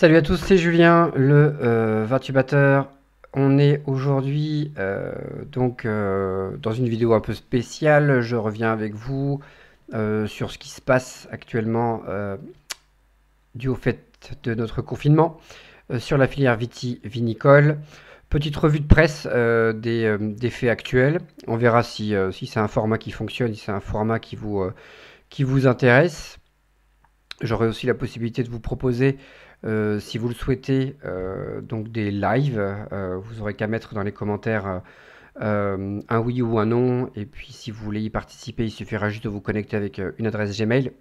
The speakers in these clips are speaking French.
Salut à tous, c'est Julien, le euh, Vintubateur. On est aujourd'hui euh, donc euh, dans une vidéo un peu spéciale. Je reviens avec vous sur ce qui se passe actuellement dû au fait de notre confinement sur la filière viti-vinicole. Petite revue de presse des, faits actuels. On verra si, c'est un format qui fonctionne, si c'est un format qui vous, qui vous intéresse. J'aurai aussi la possibilité de vous proposer, euh, si vous le souhaitez, euh, donc des lives. Euh, vous aurez qu'à mettre dans les commentaires un oui ou un non. Et puis, si vous voulez y participer, il suffira juste de vous connecter avec une adresse Gmail.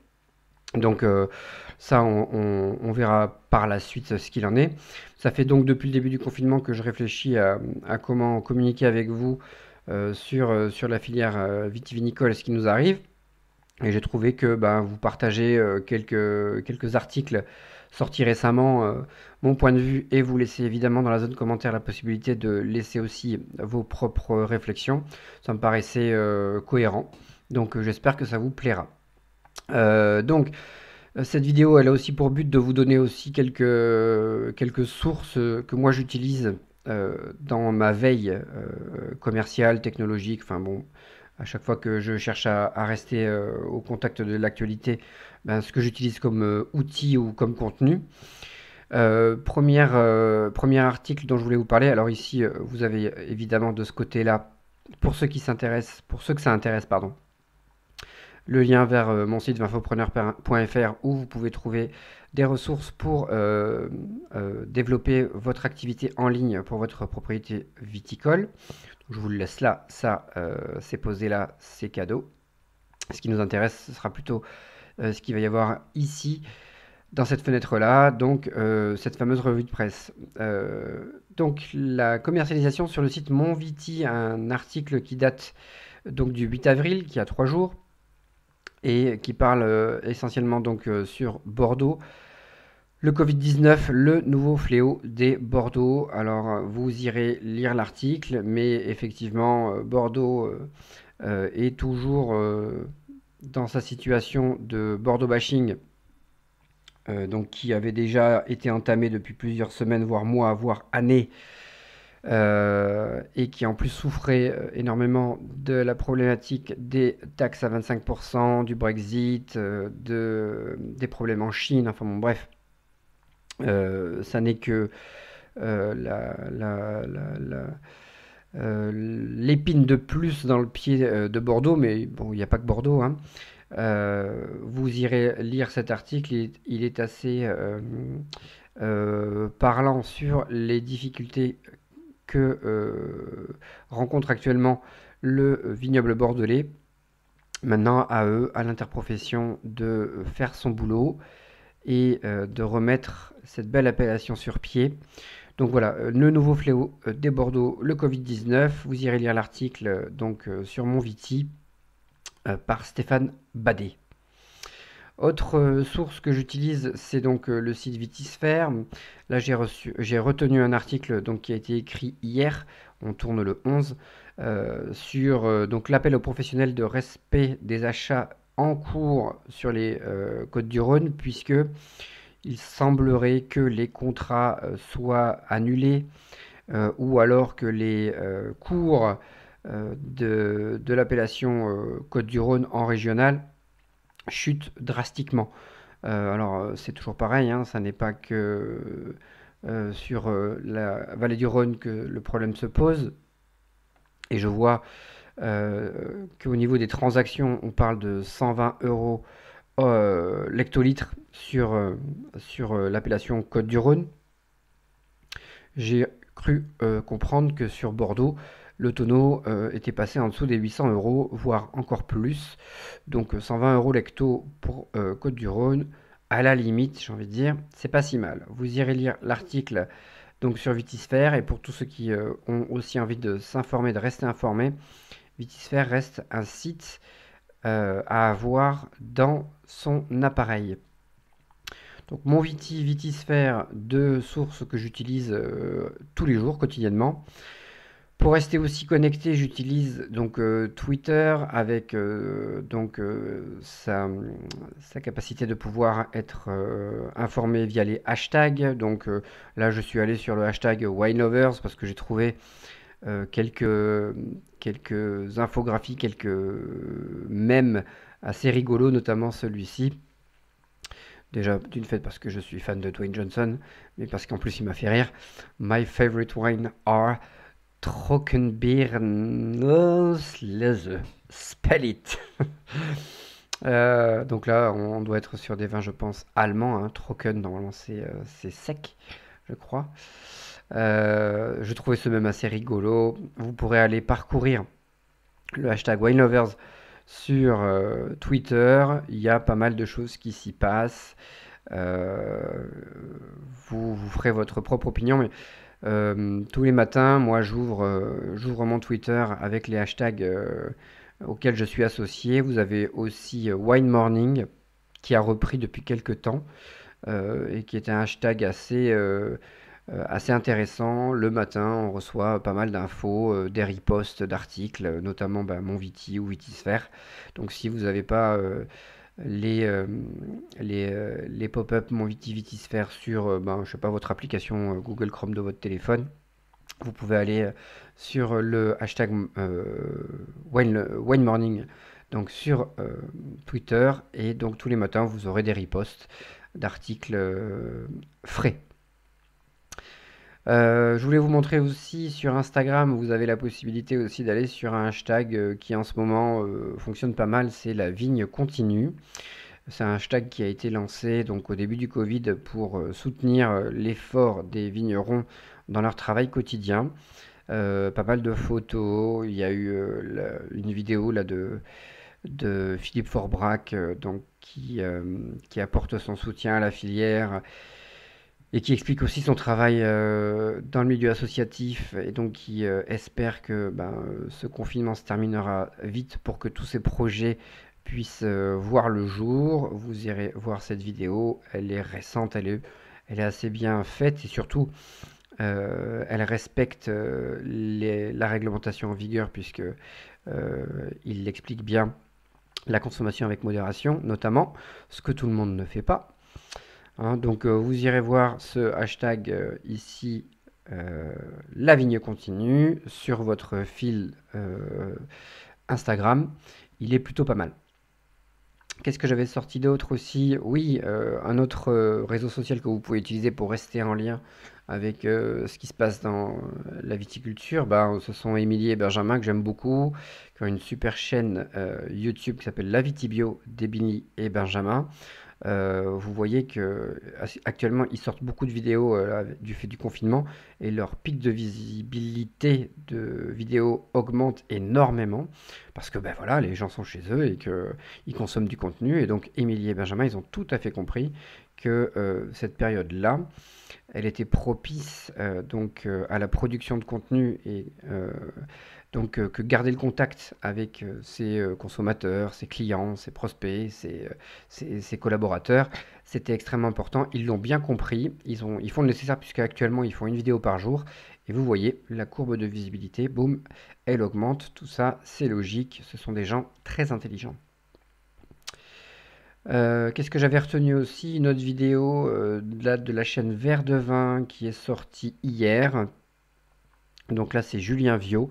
Donc ça, on, verra par la suite ce qu'il en est. Ça fait donc depuis le début du confinement que je réfléchis à, comment communiquer avec vous sur, sur la filière vitivinicole, ce qui nous arrive. Et j'ai trouvé que bah, vous partagez euh, quelques, quelques articles sortis récemment, euh, mon point de vue, et vous laissez évidemment dans la zone commentaire la possibilité de laisser aussi vos propres réflexions. Ça me paraissait euh, cohérent. Donc j'espère que ça vous plaira. donc cette vidéo, elle a aussi pour but de vous donner aussi quelques, quelques sources que moi j'utilise dans ma veille commerciale, technologique, enfin bon, à chaque fois que je cherche à, rester euh, au contact de l'actualité, ben, ce que j'utilise comme euh, outil ou comme contenu. Euh, première, premier article dont je voulais vous parler. Alors ici, vous avez évidemment de ce côté-là, pour ceux qui s'intéressent, pour ceux que ça intéresse, pardon, le lien vers mon site vinfopreneur.fr où vous pouvez trouver des ressources pour euh, euh, développer votre activité en ligne pour votre propriété viticole. je vous le laisse là, ça euh, c'est posé là, c'est cadeau. Ce qui nous intéresse, ce sera plutôt ce qu'il va y avoir ici dans cette fenêtre-là, donc cette fameuse revue de presse. donc la commercialisation sur le site Monviti, un article qui date donc du 8 avril, qui a trois jours, et qui parle essentiellement donc sur Bordeaux, le Covid-19, le nouveau fléau des Bordeaux. Alors, vous irez lire l'article, mais effectivement, euh, Bordeaux euh, euh, est toujours dans sa situation de Bordeaux bashing, donc qui avait déjà été entamée depuis plusieurs semaines, voire mois, voire années, et qui en plus souffrait énormément de la problématique des taxes à 25%, du Brexit, de, des problèmes en Chine, enfin bon, bref euh, ça n'est que euh, euh, l'épine de plus dans le pied de Bordeaux, mais bon, il n'y a pas que Bordeaux. Hein. vous irez lire cet article, il, est assez parlant sur les difficultés que rencontre actuellement le vignoble bordelais. Maintenant, à eux, à l'interprofession, de faire son boulot et euh, de remettre cette belle appellation sur pied. Donc voilà, euh, le nouveau fléau euh, des Bordeaux, le Covid-19. Vous irez lire l'article donc sur mon Viti par Stéphane Badet. Autre source que j'utilise, c'est donc le site Vitisphere. Là, j'ai, reçu, j'ai retenu un article donc, qui a été écrit hier, on tourne le 11, sur donc, l'appel aux professionnels de respect des achats en cours sur les euh, Côtes-du-Rhône, puisque il semblerait que les contrats euh, soient annulés euh, ou alors que les cours de, l'appellation Côte-du-Rhône en régional chutent drastiquement. alors c'est toujours pareil, hein, ça n'est pas que sur la vallée du Rhône que le problème se pose. Et je vois euh, qu'au niveau des transactions, on parle de 120 euros euh, sur, euh, sur euh, l'appellation Côte du Rhône. J'ai cru comprendre que sur Bordeaux, le tonneau était passé en dessous des 800 euros, voire encore plus. Donc 120 euros lecto pour Côte du Rhône, à la limite, j'ai envie de dire, c'est pas si mal. Vous irez lire l'article donc sur Vitisphère et pour tous ceux qui ont aussi envie de s'informer, de rester informés, Vitisphère reste un site euh, à avoir dans son appareil. Donc mon Viti Vitisphère, deux sources que j'utilise euh, tous les jours, quotidiennement. Pour rester aussi connecté, j'utilise donc euh, Twitter avec donc sa, sa, capacité de pouvoir être informé via les hashtags. Donc là, je suis allé sur le hashtag Wineovers parce que j'ai trouvé euh, quelques, quelques infographies, quelques mèmes assez rigolos, notamment celui-ci. Déjà, d'une fait parce que je suis fan de Dwayne Johnson, mais parce qu'en plus il m'a fait rire. My favorite wine are beer Spell it. Euh, donc là, on doit être sur des vins, je pense, allemands. Hein. Trocken, normalement, c'est euh, sec, je crois. Euh, je trouvais ce même assez rigolo. Vous pourrez aller parcourir le hashtag WineLovers sur euh, Twitter. Il y a pas mal de choses qui s'y passent. Euh, vous, vous, ferez votre propre opinion, mais tous les matins, moi, j'ouvre, j'ouvre mon Twitter avec les hashtags auxquels je suis associé. Vous avez aussi Wine Morning, qui a repris depuis quelques temps, et qui est un hashtag assez euh, assez intéressant. Le matin, on reçoit pas mal d'infos, euh, des ripostes d'articles, euh, notamment bah, mon Viti ou Vitisphère. Donc si vous n'avez pas les, les, les pop-up Mon Viti sur bah, je sais pas, votre application Google Chrome de votre téléphone. Vous pouvez aller sur le hashtag wine, Morning donc sur Twitter et donc tous les matins vous aurez des reposts d'articles frais. Euh, je voulais vous montrer aussi sur Instagram, vous avez la possibilité aussi d'aller sur un hashtag euh, qui en ce moment euh, fonctionne pas mal, c'est la vigne continue. C'est un hashtag qui a été lancé donc au début du Covid pour soutenir l'effort des vignerons dans leur travail quotidien. pas mal de photos, il y a eu une vidéo là de de Philippe Forbrac, donc qui, qui apporte son soutien à la filière et qui explique aussi son travail euh, dans le milieu associatif et donc qui euh, espère que ben, euh, ce confinement se terminera vite pour que tous ses projets puissent voir le jour. Vous irez voir cette vidéo, elle est récente, elle est, assez bien faite et surtout elle respecte la réglementation en vigueur puisque il explique bien la consommation avec modération notamment, ce que tout le monde ne fait pas. Hein, donc euh, vous irez voir ce hashtag euh, ici, euh, la vigne continue, sur votre fil Instagram. Il est plutôt pas mal. Qu'est-ce que j'avais sorti d'autre aussi Oui, un autre réseau social que vous pouvez utiliser pour rester en lien avec ce qui se passe dans la viticulture, bah, ce sont Émilie et Benjamin que j'aime beaucoup, qui ont une super chaîne YouTube qui s'appelle La Vitibio d'Émilie et Benjamin. Euh, vous voyez que actuellement ils sortent beaucoup de vidéos euh, du fait du confinement et leur pic de visibilité de vidéos augmente énormément parce que ben voilà les gens sont chez eux et que ils consomment du contenu et donc Émilie et Benjamin ils ont tout à fait compris que euh, cette période là elle était propice donc à la production de contenu et donc, euh, que garder le contact avec euh, ses euh, consommateurs, ses clients, ses prospects, ses, collaborateurs, c'était extrêmement important. Ils l'ont bien compris. Ils, font le nécessaire, puisqu'actuellement, ils font une vidéo par jour. Et vous voyez, la courbe de visibilité, boum, elle augmente. Tout ça, c'est logique. Ce sont des gens très intelligents. qu'est-ce que j'avais retenu aussi Une autre vidéo de, la, chaîne Verdevin de Vin qui est sortie hier, donc là, c'est Julien Viau,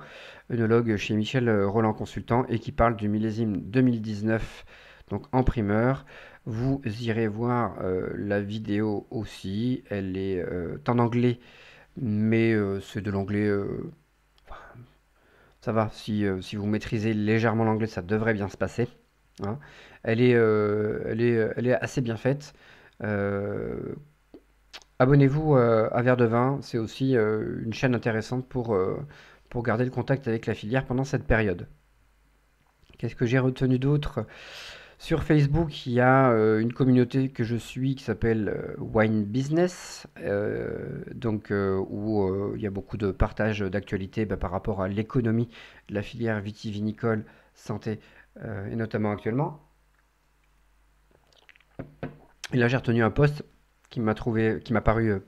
œnologue chez Michel euh, Roland Consultant, et qui parle du millésime 2019, donc en primeur. Vous irez voir euh, la vidéo aussi. Elle est euh, en anglais, mais c'est de l'anglais. ça va, si, si, vous maîtrisez légèrement l'anglais, ça devrait bien se passer. Hein. Elle, est, elle, est, elle, est, assez bien faite. Abonnez-vous euh, à Verre de Vin, c'est aussi euh, une chaîne intéressante pour, euh, pour garder le contact avec la filière pendant cette période. Qu'est-ce que j'ai retenu d'autre Sur Facebook, il y a une communauté que je suis qui s'appelle Wine Business, donc, où il y a beaucoup de partage d'actualités bah, par rapport à l'économie de la filière vitivinicole, santé, et notamment actuellement. Et là, j'ai retenu un poste qui m'a trouvé, qui m'a paru euh,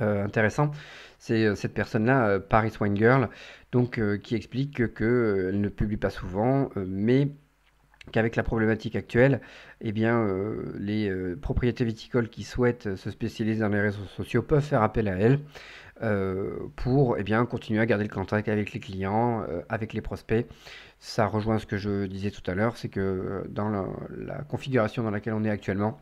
euh, intéressant, c'est euh, cette personne-là, Paris Wine Girl, donc qui explique qu'elle ne publie pas souvent, mais qu'avec la problématique actuelle, eh bien, les propriétés viticoles qui souhaitent se spécialiser dans les réseaux sociaux peuvent faire appel à elle pour eh bien, continuer à garder le contact avec les clients, avec les prospects. Ça rejoint ce que je disais tout à l'heure, c'est que dans la configuration dans laquelle on est actuellement,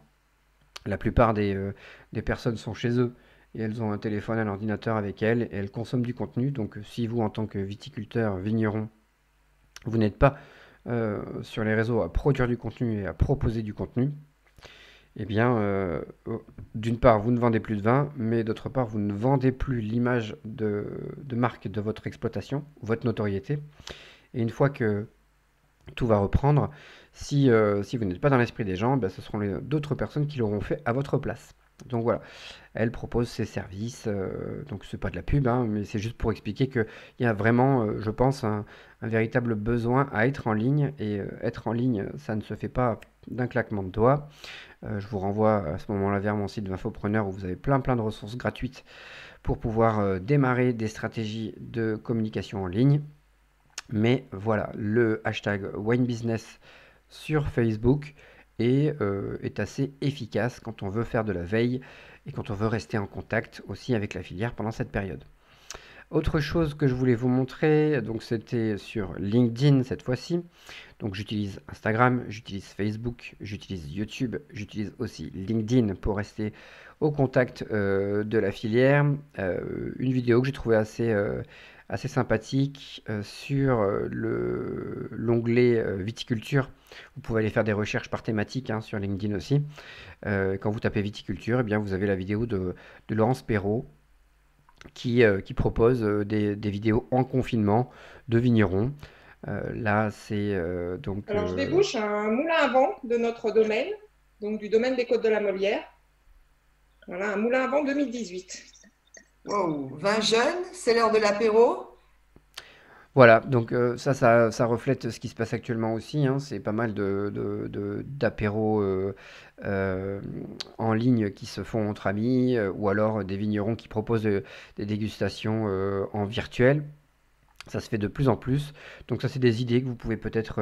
la plupart euh, des, personnes sont chez eux et elles ont un téléphone, un ordinateur avec elles et elles consomment du contenu. Donc euh, si vous, en tant que viticulteur, vigneron, vous n'êtes pas euh, sur les réseaux à produire du contenu et à proposer du contenu, eh bien, oh, d'une part, vous ne vendez plus de vin, mais d'autre part, vous ne vendez plus l'image de, de marque de votre exploitation, votre notoriété. Et une fois que tout va reprendre. Euh, si, vous n'êtes pas dans l'esprit des gens, ben, ce seront d'autres personnes qui l'auront fait à votre place. Donc voilà, elle propose ses services, Donc euh, donc c'est pas de la pub, hein, mais c'est juste pour expliquer qu'il y a vraiment, euh, je pense, un, véritable besoin à être en ligne, et être en ligne, ça ne se fait pas d'un claquement de doigts. je vous renvoie à ce moment-là vers mon site d'Infopreneur où vous avez plein plein de ressources gratuites pour pouvoir démarrer des stratégies de communication en ligne. Mais voilà, le hashtag Wine Business sur Facebook est, euh, est assez efficace quand on veut faire de la veille et quand on veut rester en contact aussi avec la filière pendant cette période. Autre chose que je voulais vous montrer, donc c'était sur LinkedIn cette fois-ci. Donc j'utilise Instagram, j'utilise Facebook, j'utilise YouTube, j'utilise aussi LinkedIn pour rester au contact euh, de la filière. Euh, une vidéo que j'ai trouvée assez, assez sympathique euh, sur euh, le, l'onglet euh, viticulture. Vous pouvez aller faire des recherches par thématique hein, sur LinkedIn aussi. quand vous tapez viticulture, eh bien, vous avez la vidéo de, Laurence Perrault qui, qui propose des, vidéos en confinement de vignerons. là, c'est donc. je débouche un moulin à vent de notre domaine, donc du domaine des Côtes de la Molière. Voilà, un moulin à vent 2018. Wow, 20 jeunes, c'est l'heure de l'apéro voilà, donc euh, ça, ça, reflète ce qui se passe actuellement aussi. Hein. c'est pas mal d'apéros de, euh, euh, en ligne qui se font entre amis, ou alors des vignerons qui proposent des dégustations en virtuel. Ça se fait de plus en plus. Donc ça, c'est des idées que vous pouvez peut-être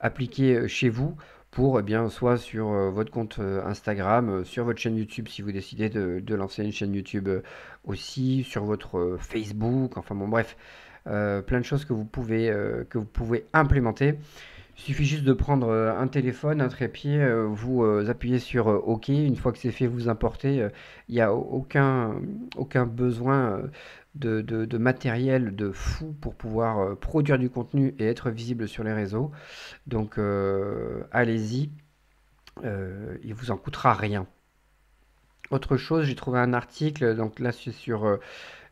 appliquer chez vous pour eh bien, soit sur euh, votre compte euh, Instagram, euh, sur votre chaîne YouTube si vous décidez de, lancer une chaîne YouTube aussi, sur votre Facebook, enfin bon bref, plein de choses que vous pouvez, que vous pouvez implémenter. Il suffit juste de prendre un téléphone, un trépied, vous appuyez sur OK. Une fois que c'est fait, vous importez. Il n'y a aucun, aucun besoin de, matériel de fou pour pouvoir euh, produire du contenu et être visible sur les réseaux. Donc euh, allez-y, euh, il vous en coûtera rien. Autre chose, j'ai trouvé un article, donc là c'est sur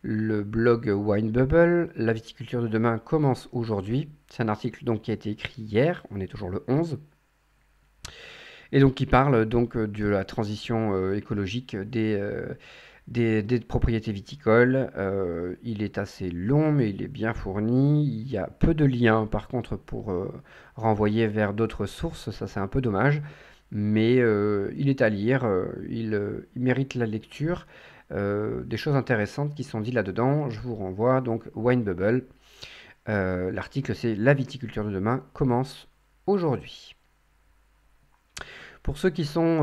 le blog Wine Bubble, la viticulture de demain commence aujourd'hui. C'est un article donc qui a été écrit hier, on est toujours le 11. Et donc qui parle donc de la transition écologique des des, propriétés viticoles. Euh, il est assez long, mais il est bien fourni. Il y a peu de liens, par contre, pour euh, renvoyer vers d'autres sources. Ça, c'est un peu dommage. Mais euh, il est à lire, il, il, mérite la lecture. des choses intéressantes qui sont dites là-dedans. Je vous renvoie donc Wine Bubble. L'article, c'est La viticulture de demain commence aujourd'hui. Pour ceux qui sont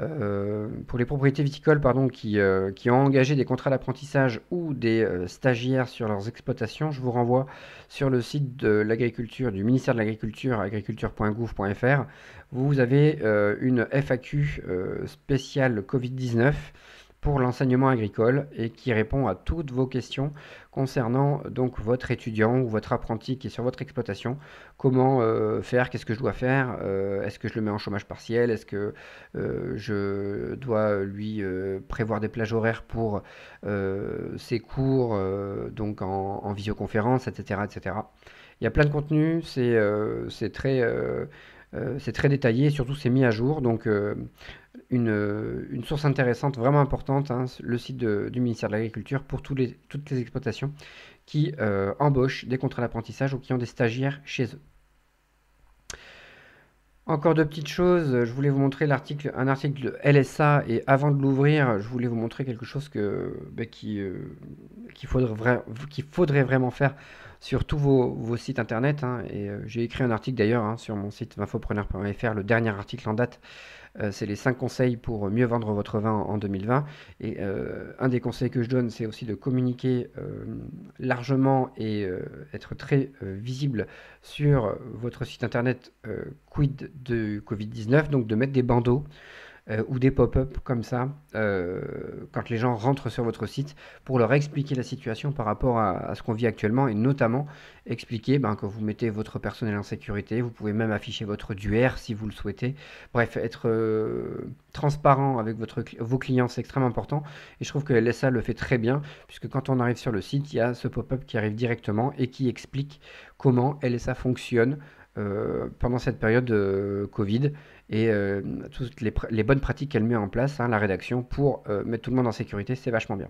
euh, pour les propriétés viticoles pardon, euh, qui, ont engagé des contrats d'apprentissage ou des euh, stagiaires sur leurs exploitations, je vous renvoie sur le site de l'agriculture, du ministère de l'Agriculture, agriculture.gouv.fr. Vous avez une FAQ spéciale Covid-19 pour l'enseignement agricole et qui répond à toutes vos questions concernant donc votre étudiant ou votre apprenti qui est sur votre exploitation. Comment euh, faire Qu'est-ce que je dois faire euh, Est-ce que je le mets en chômage partiel Est-ce que euh, je dois lui prévoir des plages horaires pour ses cours donc en, visioconférence, etc., etc. Il y a plein de contenus. C'est c'est très c'est très détaillé surtout c'est mis à jour. Donc euh, une, source intéressante, vraiment importante, hein, le site du ministère de l'Agriculture pour tous les, toutes les exploitations qui euh, embauchent des contrats d'apprentissage ou qui ont des stagiaires chez eux. Encore deux petites choses, je voulais vous montrer l'article, un article de LSA et avant de l'ouvrir, je voulais vous montrer quelque chose que, ben, qui euh, qu'il faudrait, vraiment faire sur tous vos, sites internet. Hein, et euh, j'ai écrit un article d'ailleurs hein, sur mon site infopreneur.fr. le dernier article en date. Euh, c'est les 5 conseils pour mieux vendre votre vin en 2020. Et euh, un des conseils que je donne, c'est aussi de communiquer largement et être très visible sur votre site internet quid de Covid-19, donc de mettre des bandeaux. Euh, ou des pop-up comme ça euh, quand les gens rentrent sur votre site pour leur expliquer la situation par rapport à, ce qu'on vit actuellement et notamment expliquer ben, que vous mettez votre personnel en sécurité, vous pouvez même afficher votre DUR si vous le souhaitez. Bref, être euh, transparent avec votre, vos clients, c'est extrêmement important et je trouve que LSA le fait très bien puisque quand on arrive sur le site, il y a ce pop-up qui arrive directement et qui explique comment LSA fonctionne. Euh, pendant cette période de Covid et euh, toutes les, bonnes pratiques qu'elle met en place, hein, la rédaction, pour euh, mettre tout le monde en sécurité, c'est vachement bien.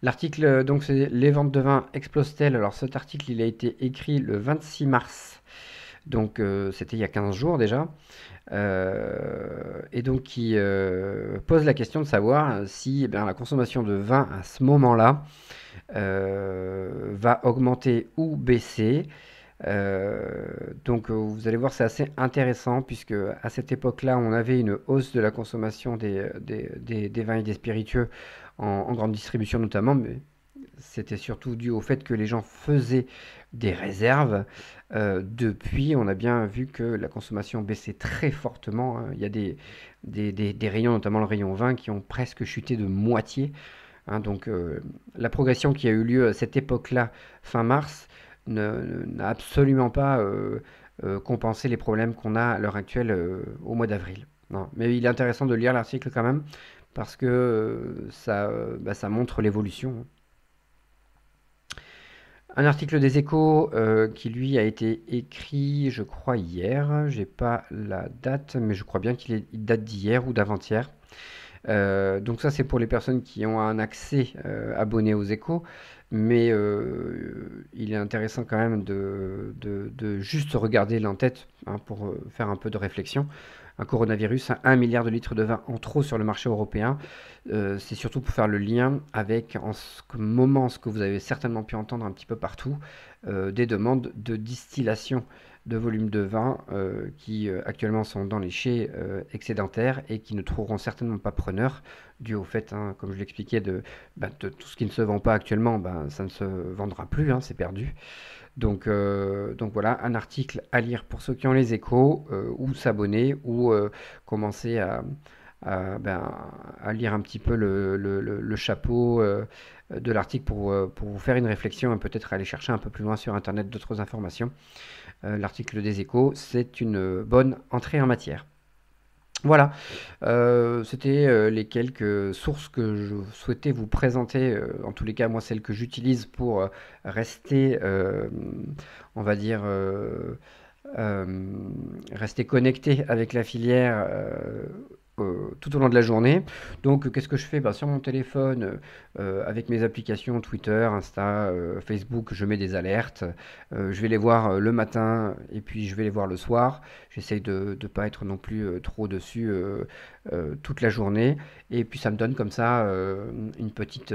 L'article, donc, c'est Les ventes de vin explosent-elles Alors, cet article, il a été écrit le 26 mars. Donc, c'était il y a 15 jours déjà. et donc, qui pose la question de savoir si eh la consommation de vin à ce moment-là va augmenter ou baisser. Euh, donc euh, vous allez voir, c'est assez intéressant puisque à cette époque-là, on avait une hausse de la consommation des, euh, vins et des spiritueux en, grande distribution notamment, mais c'était surtout dû au fait que les gens faisaient des réserves. depuis, on a bien vu que la consommation baissait très fortement. Hein. Il y a des, rayons, notamment le rayon vin, qui ont presque chuté de moitié. Hein. donc la progression qui a eu lieu à cette époque-là, fin mars, n'a absolument pas euh, euh, compensé les problèmes qu'on a à l'heure actuelle euh, au mois d'avril. Mais il est intéressant de lire l'article quand même, parce que ça, bah, ça montre l'évolution. Un article des échos qui lui a été écrit, je crois, hier. J'ai pas la date, mais je crois bien qu'il date d'hier ou d'avant-hier. donc ça c'est pour les personnes qui ont un accès abonné aux échos mais euh, il est intéressant quand même de, juste regarder l'entête tête hein, pour euh, faire un peu de réflexion. Un coronavirus, hein, un milliard de litres de vin en trop sur le marché européen, euh, c'est surtout pour faire le lien avec en ce moment ce que vous avez certainement pu entendre un petit peu partout, euh, des demandes de distillation de volumes de vin euh, qui euh, actuellement sont dans les chais excédentaires et qui ne trouveront certainement pas preneur dû au fait, hein, comme je l'expliquais, bah, de, tout ce qui ne se vend pas actuellement, ben ça ne se vendra plus, hein, c'est perdu. Donc, donc voilà, un article à lire pour ceux qui ont les échos ou s'abonner ou commencer à, ben, à, lire un petit peu le, le, le chapeau euh, de l'article pour, euh, pour, vous faire une réflexion et peut-être aller chercher un peu plus loin sur Internet d'autres informations. Euh, l'article des échos, c'est une bonne entrée en matière. Voilà, c'était les quelques sources que je souhaitais vous présenter, en tous les cas moi celles que j'utilise pour rester, on va dire, rester connecté avec la filière euh, tout au long de la journée. Donc, qu'est-ce que je fais ben, Sur mon téléphone, euh, euh, avec mes applications Twitter, Insta, Facebook, je mets des alertes. je vais les voir le matin et puis je vais les voir le soir. J'essaye de ne pas être non plus trop dessus toute la journée. Et puis, ça me donne comme ça une petite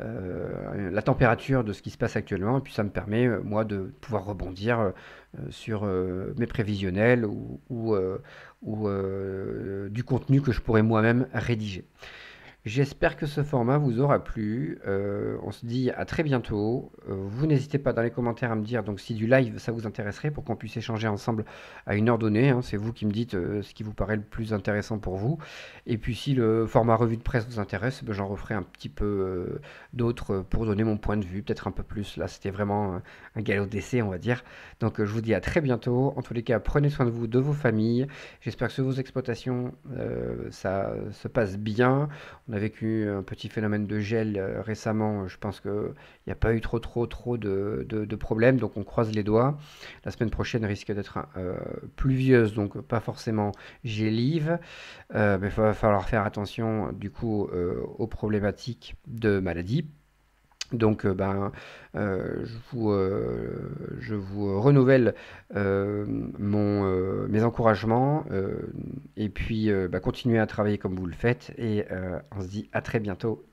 euh, la température de ce qui se passe actuellement. Et puis ça me permet, euh, moi, de pouvoir rebondir euh, sur mes prévisionnels ou, ou du contenu que je pourrais moi-même rédiger. J'espère que ce format vous aura plu. Euh, on se dit à très bientôt. Euh, vous n'hésitez pas dans les commentaires à me dire donc si du live ça vous intéresserait pour qu'on puisse échanger ensemble à une heure donnée. Hein. C'est vous qui me dites euh, ce qui vous paraît le plus intéressant pour vous. Et puis si le format revue de presse vous intéresse, ben, j'en referai un petit peu d'autres pour donner mon point de vue, peut-être un peu plus. Là c'était vraiment un galop d'essai on va dire. Donc je vous dis à très bientôt. En tous les cas, prenez soin de vous, de vos familles. J'espère que sur vos exploitations ça se passe bien. On a a vécu un petit phénomène de gel euh, récemment. Euh, je pense qu'il n'y a pas eu trop, trop, trop de, problèmes. Donc, on croise les doigts. La semaine prochaine risque d'être euh, pluvieuse, donc pas forcément gélive. mais il va falloir faire attention, du coup, aux problématiques de maladie. Donc, euh, ben, euh, je, vous, euh, je, vous, renouvelle mes encouragements et puis ben, continuez à travailler comme vous le faites et on se dit à très bientôt